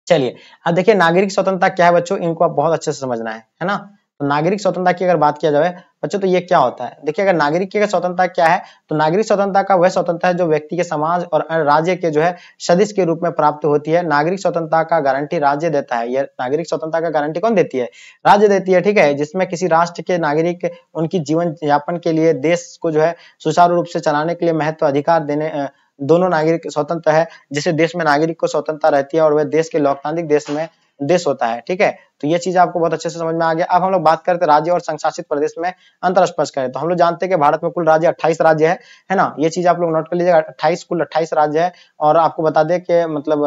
चलिए अब देखिए नागरिक स्वतंत्रता क्या है बच्चों इनको आप बहुत अच्छे से समझना है है ना तो नागरिक स्वतंत्रता की अगर बात किया जाए बच्चों तो ये क्या होता है देखिए अगर नागरिक की स्वतंत्रता क्या है तो नागरिक स्वतंत्रता का वह स्वतंत्रता है जो व्यक्ति के समाज और राज्य के जो है सदस्य के रूप में प्राप्त होती है नागरिक स्वतंत्रता का गारंटी राज्य देता है यह नागरिक स्वतंत्रता का गारंटी कौन देती है राज्य देती है ठीक है जिसमें किसी राष्ट्र के नागरिक उनकी जीवन यापन के लिए देश को जो है सुचारू रूप से चलाने के लिए महत्व अधिकार देने दोनों नागरिक स्वतंत्र है जिसे देश में नागरिक को स्वतंत्रता रहती है और वह देश के लोकतांत्रिक देश में देश होता है ठीक है तो ये चीज आपको बहुत अच्छे से समझ में आ गया अब हम लोग बात करते हैं राज्य और संशासित प्रदेश में अंतर स्पर्श करें तो हम लोग जानते हैं कि भारत में कुल राज्य 28 राज्य है है ना ये चीज आप लोग नोट कर लीजिएगा 28 कुल 28 राज्य है और आपको बता दें कि मतलब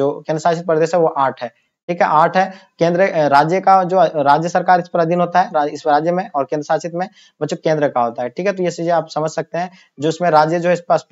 जो केंद्र शासित प्रदेश है वो आठ है ठीक है आठ है केंद्र राज्य का जो राज्य सरकार इस पर अधीन होता है इस राज्य में और केंद्र शासित में बच्चों केंद्र का होता है ठीक है तो ये चीजें आप समझ सकते हैं जो इसमें राज्य जो इस पर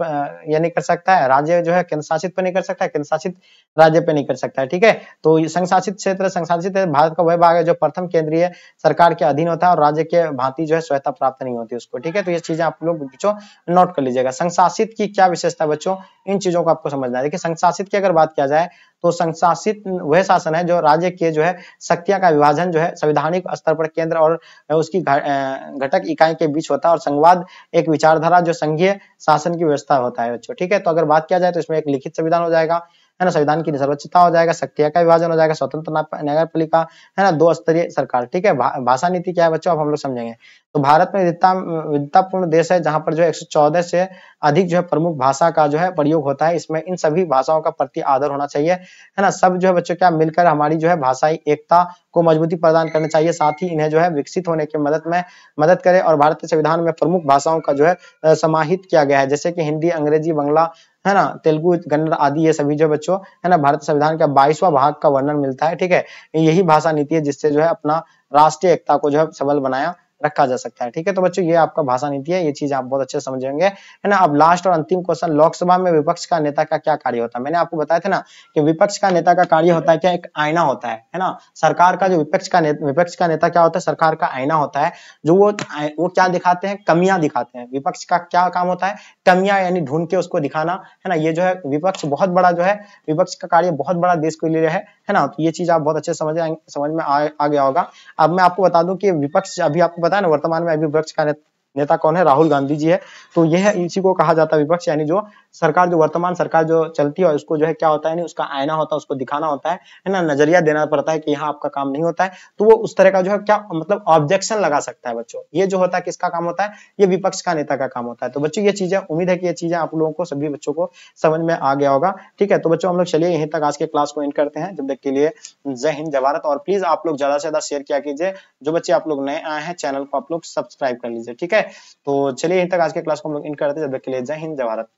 ये नहीं कर सकता है राज्य जो है केंद्र शासित पर नहीं कर सकता है केंद्र शासित राज्य पे नहीं कर सकता है ठीक है तो संघ शासित क्षेत्र संघ शासित भारत का वह भाग है जो प्रथम केंद्रीय सरकार के अधीन होता है और राज्य के भांति जो है सहायता प्राप्त नहीं होती उसको ठीक है तो ये चीजें आप लोग बच्चों नोट कर लीजिएगा संशासित की क्या विशेषता बच्चों इन चीजों को आपको समझना है देखिए संघ शासित की अगर बात किया जाए तो संशासित वह शासन है जो राज्य के जो है है शक्तियां का विभाजन जो है संविधानिक स्तर पर केंद्र और उसकी घटक इकाई के बीच होता है और संवाद एक विचारधारा जो संघीय शासन की व्यवस्था होता है बच्चों ठीक है तो अगर बात किया जाए तो इसमें एक लिखित संविधान हो जाएगा है ना संविधान की सर्वोच्चता हो जाएगा शक्तिया का विभाजन हो जाएगा स्वतंत्र नगर पालिका है ना दो स्तरीय सरकार ठीक है भा, भाषा नीति क्या है बच्चों अब हम लोग समझेंगे तो भारत में विविधता विविधतापूर्ण देश है जहाँ पर जो एक से अधिक जो है प्रमुख भाषा का जो है प्रयोग होता है इसमें इन सभी भाषाओं का प्रति आदर होना चाहिए है ना सब जो है बच्चों क्या मिलकर हमारी जो है भाषाई एकता को मजबूती प्रदान करना चाहिए साथ ही इन्हें जो है विकसित होने की मदद में मदद करे और भारतीय संविधान में प्रमुख भाषाओं का जो है समाहित किया गया है जैसे कि हिंदी अंग्रेजी बंगला है ना तेलुगु कन्नड़ आदि ये सभी जो बच्चों है ना भारत संविधान का बाईसवा भाग का वर्णन मिलता है ठीक है यही भाषा नीति है जिससे जो है अपना राष्ट्रीय एकता को जो है सबल बनाया रखा जा सकता है ठीक है तो बच्चों ये आपका भाषा नीति है ये चीज आप बहुत अच्छे समझेंगे है ना अब लास्ट और अंतिम क्वेश्चन लोकसभा में विपक्ष का नेता का क्या कार्य होता है मैंने आपको बताया था ना कि विपक्ष का नेता का कार्य होता है क्या एक आईना होता है है ना सरकार का जो विपक्ष का विपक्ष का नेता क्या होता है सरकार का आईना होता है जो वो वो क्या दिखाते हैं कमियां दिखाते हैं विपक्ष का क्या काम होता है कमियां यानी ढूंढ के उसको दिखाना है ना ये जो है विपक्ष बहुत बड़ा जो है विपक्ष का कार्य बहुत बड़ा देश के लिए है है ना तो ये चीज आप बहुत अच्छे समझ समझ में आ, आ गया होगा अब मैं आपको बता दूं कि विपक्ष अभी आपको पता है ना वर्तमान में अभी वृक्ष का नेता कौन है राहुल गांधी जी है तो यह इसी को कहा जाता है विपक्ष यानी जो सरकार जो वर्तमान सरकार जो चलती है उसको जो है क्या होता है उसका आयना होता है उसको दिखाना होता है है ना नजरिया देना पड़ता है कि यहाँ आपका काम नहीं होता है तो वो उस तरह का जो है क्या मतलब ऑब्जेक्शन लगा सकता है बच्चों ये जो होता है किसका काम होता है ये विपक्ष का नेता का काम होता है तो बच्चों ये चीजें उम्मीद है कि ये चीजें आप लोगों को सभी बच्चों को समझ में आ गया होगा ठीक है तो बच्चों हम लोग चलिए यहीं तक आज के क्लास को एंड करते हैं जब तक के लिए जय हिंद जय भारत और प्लीज आप लोग ज्यादा से ज्यादा शेयर किया कीजिए जो बच्चे आप लोग नए आए हैं चैनल को आप लोग सब्सक्राइब कर लीजिए ठीक है है तो चलिए यहीं तक आज के क्लास को हम लोग इन करते हैं जब तक के लिए जय हिंद जय भारत